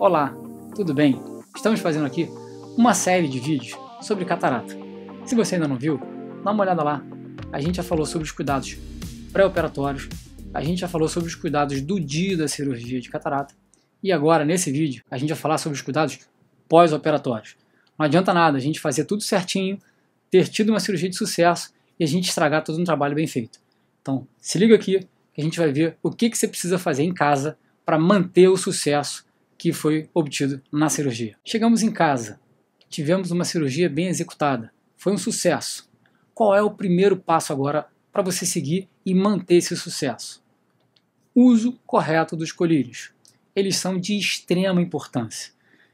Olá, tudo bem? Estamos fazendo aqui uma série de vídeos sobre catarata. Se você ainda não viu, dá uma olhada lá. A gente já falou sobre os cuidados pré-operatórios, a gente já falou sobre os cuidados do dia da cirurgia de catarata e agora nesse vídeo a gente vai falar sobre os cuidados pós-operatórios. Não adianta nada a gente fazer tudo certinho, ter tido uma cirurgia de sucesso e a gente estragar todo um trabalho bem feito. Então, se liga aqui que a gente vai ver o que, que você precisa fazer em casa para manter o sucesso que foi obtido na cirurgia. Chegamos em casa, tivemos uma cirurgia bem executada, foi um sucesso. Qual é o primeiro passo agora para você seguir e manter esse sucesso? Uso correto dos colírios. Eles são de extrema importância.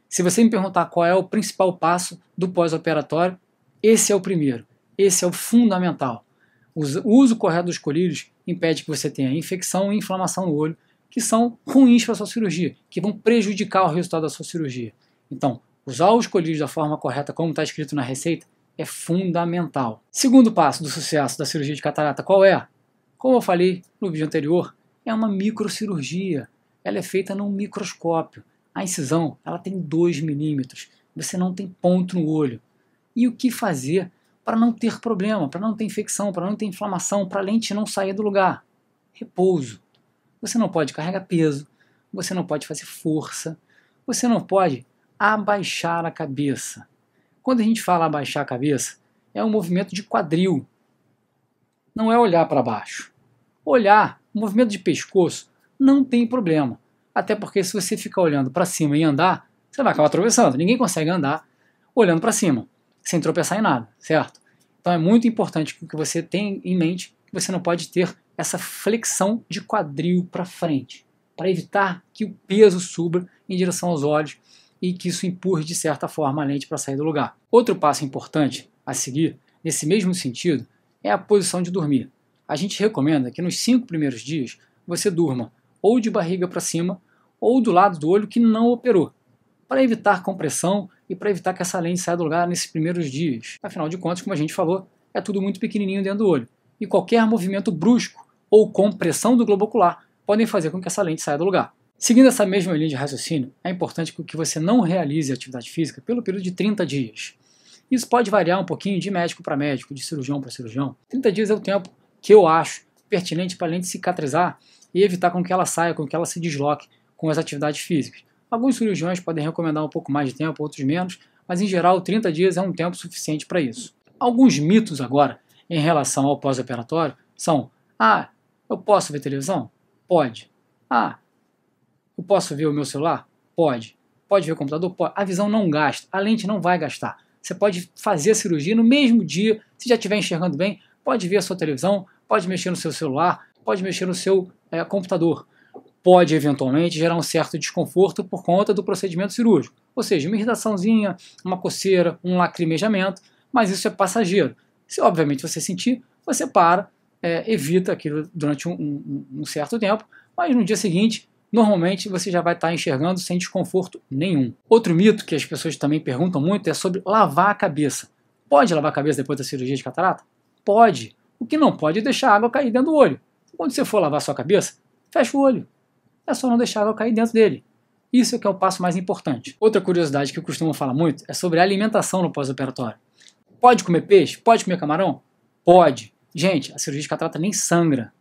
Se você me perguntar qual é o principal passo do pós-operatório, esse é o primeiro, esse é o fundamental. O uso correto dos colírios impede que você tenha infecção e inflamação no olho, que são ruins para a sua cirurgia, que vão prejudicar o resultado da sua cirurgia. Então, usar os colírios da forma correta, como está escrito na receita, é fundamental. Segundo passo do sucesso da cirurgia de catarata, qual é? Como eu falei no vídeo anterior, é uma microcirurgia. Ela é feita num microscópio. A incisão ela tem 2 milímetros. Você não tem ponto no olho. E o que fazer para não ter problema, para não ter infecção, para não ter inflamação, para a lente não sair do lugar? Repouso. Você não pode carregar peso, você não pode fazer força, você não pode abaixar a cabeça. Quando a gente fala abaixar a cabeça, é um movimento de quadril. Não é olhar para baixo. Olhar, movimento de pescoço, não tem problema. Até porque se você ficar olhando para cima e andar, você vai acabar tropeçando. Ninguém consegue andar olhando para cima, sem tropeçar em nada, certo? Então é muito importante que você tenha em mente que você não pode ter essa flexão de quadril para frente, para evitar que o peso suba em direção aos olhos e que isso empurre de certa forma a lente para sair do lugar. Outro passo importante a seguir, nesse mesmo sentido, é a posição de dormir. A gente recomenda que nos cinco primeiros dias você durma ou de barriga para cima ou do lado do olho que não operou, para evitar compressão e para evitar que essa lente saia do lugar nesses primeiros dias. Afinal de contas, como a gente falou, é tudo muito pequenininho dentro do olho e qualquer movimento brusco ou compressão do globo ocular podem fazer com que essa lente saia do lugar. Seguindo essa mesma linha de raciocínio, é importante que você não realize atividade física pelo período de 30 dias. Isso pode variar um pouquinho de médico para médico, de cirurgião para cirurgião. 30 dias é o tempo que eu acho pertinente para a lente cicatrizar e evitar com que ela saia, com que ela se desloque com as atividades físicas. Alguns cirurgiões podem recomendar um pouco mais de tempo, outros menos, mas em geral 30 dias é um tempo suficiente para isso. Alguns mitos agora em relação ao pós-operatório são: ah, eu posso ver televisão? Pode. Ah, eu posso ver o meu celular? Pode. Pode ver o computador? Pode. A visão não gasta, a lente não vai gastar. Você pode fazer a cirurgia no mesmo dia, se já estiver enxergando bem, pode ver a sua televisão, pode mexer no seu celular, pode mexer no seu é, computador. Pode eventualmente gerar um certo desconforto por conta do procedimento cirúrgico, ou seja, uma irritaçãozinha, uma coceira, um lacrimejamento, mas isso é passageiro. Se obviamente você sentir, você para, é, evita aquilo durante um, um, um, certo tempo, mas no dia seguinte, normalmente você já vai estar tá enxergando sem desconforto nenhum. Outro mito que as pessoas também perguntam muito é sobre lavar a cabeça. Pode lavar a cabeça depois da cirurgia de catarata? Pode. O que não pode é deixar a água cair dentro do olho. Quando você for lavar a sua cabeça, fecha o olho. É só não deixar a água cair dentro dele. Isso é que é o passo mais importante. Outra curiosidade que eu costumo falar muito é sobre a alimentação no pós-operatório. Pode comer peixe? Pode comer camarão? Pode. Gente, a cirurgia de catarata nem sangra.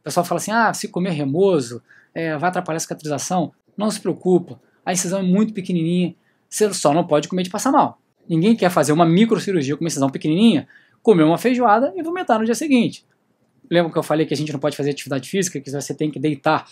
O pessoal fala assim, ah, se comer remoso, é, vai atrapalhar a cicatrização. Não se preocupa, a incisão é muito pequenininha, você só não pode comer de passar mal. Ninguém quer fazer uma microcirurgia com uma incisão pequenininha, comer uma feijoada e vomitar no dia seguinte. Lembra que eu falei que a gente não pode fazer atividade física, que você tem que deitar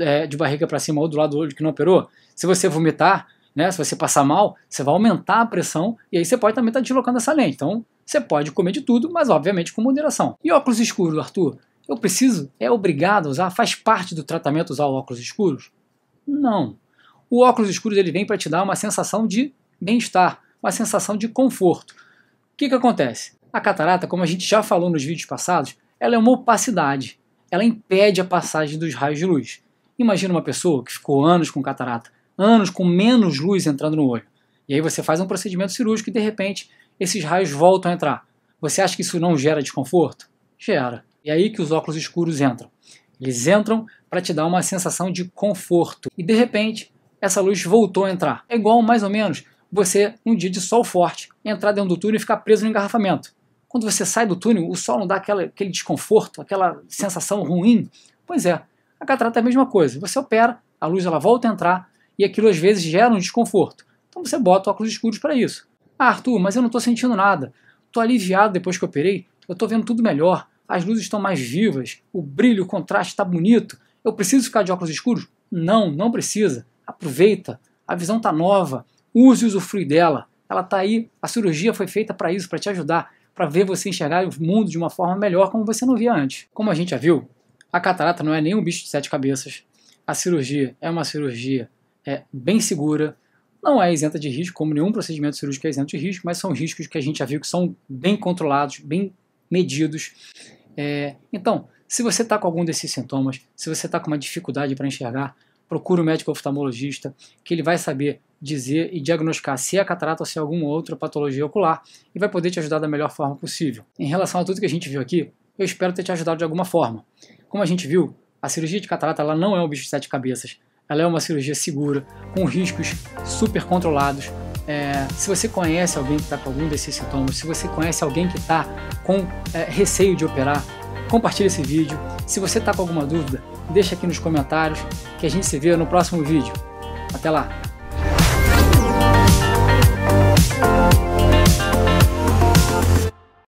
é, de barriga para cima ou do lado do olho que não operou? Se você vomitar, né, se você passar mal, você vai aumentar a pressão e aí você pode também estar tá deslocando essa lente. Então, você pode comer de tudo, mas obviamente com moderação. E óculos escuros, Arthur? Eu preciso? É obrigado a usar? Faz parte do tratamento usar óculos escuros? Não. O óculos escuros ele vem para te dar uma sensação de bem-estar, uma sensação de conforto. O que, que acontece? A catarata, como a gente já falou nos vídeos passados, ela é uma opacidade. Ela impede a passagem dos raios de luz. Imagina uma pessoa que ficou anos com catarata, anos com menos luz entrando no olho. E aí você faz um procedimento cirúrgico e de repente esses raios voltam a entrar. Você acha que isso não gera desconforto? Gera. E é aí que os óculos escuros entram. Eles entram para te dar uma sensação de conforto. E de repente, essa luz voltou a entrar. É igual, mais ou menos, você, num dia de sol forte, entrar dentro do túnel e ficar preso no engarrafamento. Quando você sai do túnel, o sol não dá aquela, aquele desconforto, aquela sensação ruim? Pois é, a catarata é a mesma coisa. Você opera, a luz ela volta a entrar e aquilo às vezes gera um desconforto. Então você bota óculos escuros para isso. Ah, Arthur, mas eu não estou sentindo nada. Estou aliviado depois que operei. Eu estou vendo tudo melhor. As luzes estão mais vivas. O brilho, o contraste está bonito. Eu preciso ficar de óculos escuros? Não, não precisa. Aproveita. A visão está nova. Use e usufrui dela. Ela está aí. A cirurgia foi feita para isso, para te ajudar. Para ver você enxergar o mundo de uma forma melhor como você não via antes. Como a gente já viu, a catarata não é nenhum bicho de sete cabeças. A cirurgia é uma cirurgia é, bem segura não é isenta de risco, como nenhum procedimento cirúrgico é isento de risco, mas são riscos que a gente já viu que são bem controlados, bem medidos. É, então, se você está com algum desses sintomas, se você está com uma dificuldade para enxergar, procure o um médico oftalmologista, que ele vai saber dizer e diagnosticar se é catarata ou se é alguma outra patologia ocular e vai poder te ajudar da melhor forma possível. Em relação a tudo que a gente viu aqui, eu espero ter te ajudado de alguma forma. Como a gente viu, a cirurgia de catarata ela não é um bicho de sete cabeças, ela é uma cirurgia segura, com riscos super controlados. É, se você conhece alguém que está com algum desses sintomas, se você conhece alguém que está com é, receio de operar, compartilhe esse vídeo. Se você está com alguma dúvida, deixa aqui nos comentários que a gente se vê no próximo vídeo. Até lá!